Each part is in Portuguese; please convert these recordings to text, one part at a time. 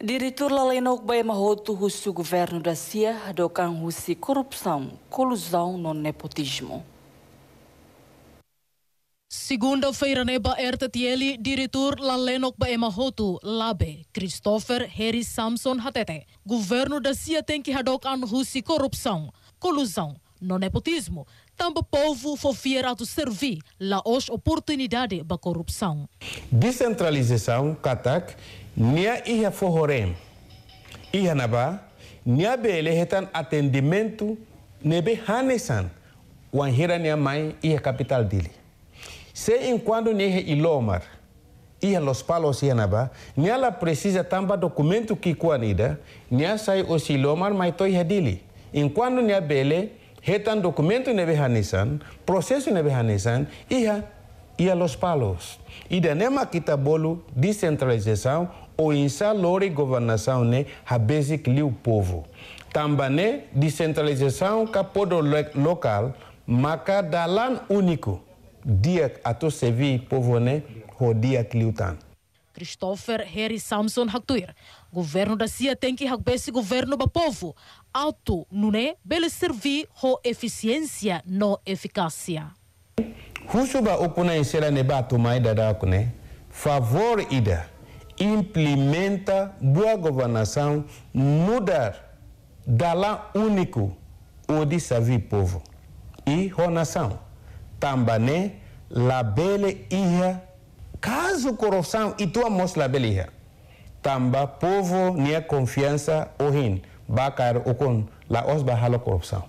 Diretor Laleno Baia Mahoto o governo da CIA do Canhusi corrupção, colusão no nepotismo. Segunda-feira neba RTTL, diretor Lalenok Baemahotu, Labe, Christopher Harry Samson Hatete. Governo da CIA tem que radok anhusi corrupção, colusão, no nepotismo. Tambo povo fofieira do servir lá hoje oportunidade da corrupção. Descentralização, Katak, nia ia fororem, ia naba, nia bele retan atendimento nebe hanesan, wanhira nia mãe ia capital dele. Se enquanto nia ilomar, ia los palos ia naba, nia la precisa tamba documento que é nia sai osilomar mai toia dele. Enquanto nia bele, Hetan documento nebe hanisan, processo nebe hanisan, ia ia los palos. E danema kita bolo descentralização ou insa lore governação ne habesic li o povo. Tambane descentralização capodo local, maka dalan único. Dia ato servi povo ne, ho dia kliutan. Christopher Harry Samson Haktuir. Governo da CIA tem que receber esse governo do povo. Alto, não é? Bele servir com eficiência, não eficácia. Husuba opuna insera neba atumai dada kune. Favor ida. Implementa boa governação, mudar, dala único, odi savi povo. E ronação. Tambane, labele ia Caso corrupção e tua mostra belia, tamba povo nia confiança ohin bakar ukun la osba halo corrupção.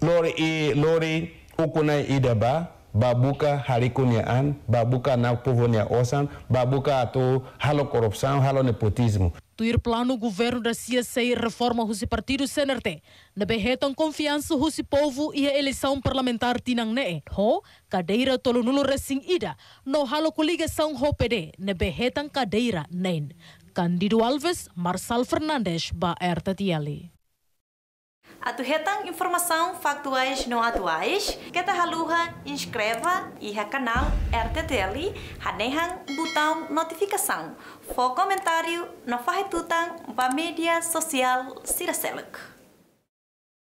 Lori e lori ukuna idaba babuka harikunia an babuka na povonia osan babuka ato halo corrupção halo nepotismo tuir plano governo da CSA reforma husi partido CNRT na berretam confiança husi povo e a eleição parlamentar tinang ne ho cadeira tolo nulo ida no halo coligação ho PD na berretam cadeira nen Candido Alves, Marçal Fernandes, ba RTTL aturretang informação factuais não atuais, que ta haluha inscreva e ha canal RTTL, hanehang botão notificação, for comentário na farretutang ba mídia social Siraseluk.